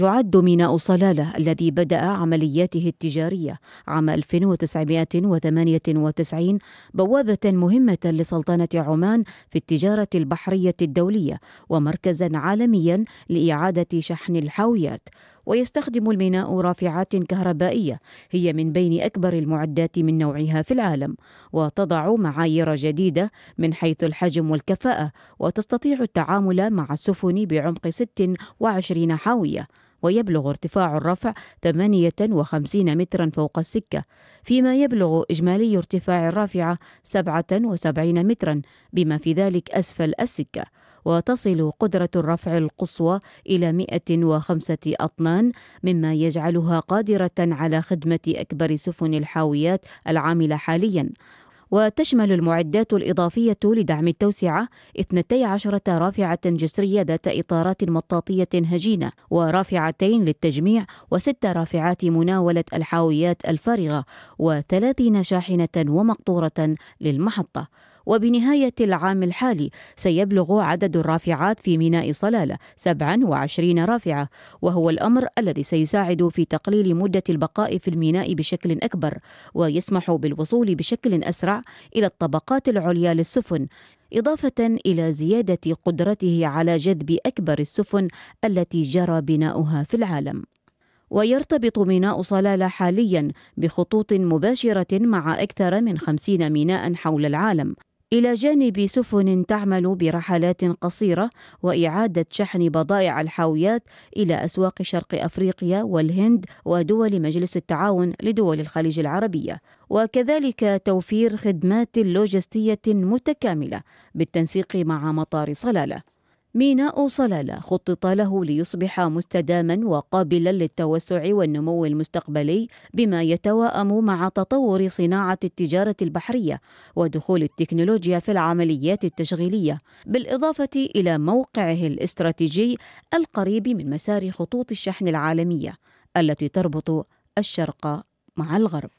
يعد ميناء صلالة الذي بدأ عملياته التجارية عام 1998 بوابة مهمة لسلطنة عمان في التجارة البحرية الدولية ومركزا عالميا لإعادة شحن الحاويات ويستخدم الميناء رافعات كهربائية هي من بين أكبر المعدات من نوعها في العالم وتضع معايير جديدة من حيث الحجم والكفاءة وتستطيع التعامل مع السفن بعمق 26 حاوية ويبلغ ارتفاع الرفع 58 مترا فوق السكة فيما يبلغ إجمالي ارتفاع الرافعة 77 مترا بما في ذلك أسفل السكة وتصل قدرة الرفع القصوى إلى 105 أطنان مما يجعلها قادرة على خدمة أكبر سفن الحاويات العاملة حاليا وتشمل المعدات الإضافية لدعم التوسعة 12 رافعة جسرية ذات إطارات مطاطية هجينة ورافعتين للتجميع وست رافعات مناولة الحاويات الفارغة وثلاثين شاحنة ومقطورة للمحطة وبنهاية العام الحالي سيبلغ عدد الرافعات في ميناء صلالة 27 رافعة وهو الأمر الذي سيساعد في تقليل مدة البقاء في الميناء بشكل أكبر ويسمح بالوصول بشكل أسرع إلى الطبقات العليا للسفن إضافة إلى زيادة قدرته على جذب أكبر السفن التي جرى بناؤها في العالم ويرتبط ميناء صلالة حاليا بخطوط مباشرة مع أكثر من خمسين ميناء حول العالم إلى جانب سفن تعمل برحلات قصيرة وإعادة شحن بضائع الحاويات إلى أسواق شرق أفريقيا والهند ودول مجلس التعاون لدول الخليج العربية وكذلك توفير خدمات لوجستية متكاملة بالتنسيق مع مطار صلالة ميناء صلالة خطط له ليصبح مستداما وقابلا للتوسع والنمو المستقبلي بما يتواءم مع تطور صناعة التجارة البحرية ودخول التكنولوجيا في العمليات التشغيلية بالإضافة إلى موقعه الاستراتيجي القريب من مسار خطوط الشحن العالمية التي تربط الشرق مع الغرب